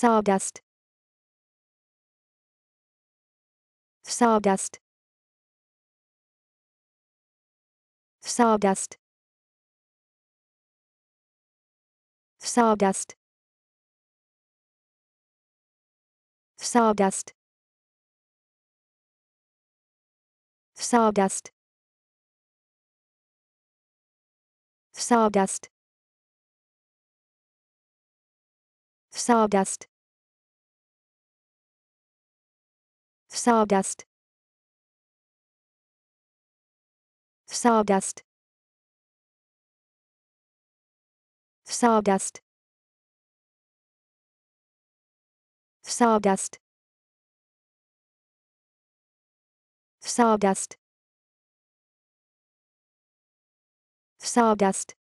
sawdust sawdust sawdust sawdust sawdust sawdust sawdust sawdust sawdust sawdust sawdust sawdust sawdust sawdust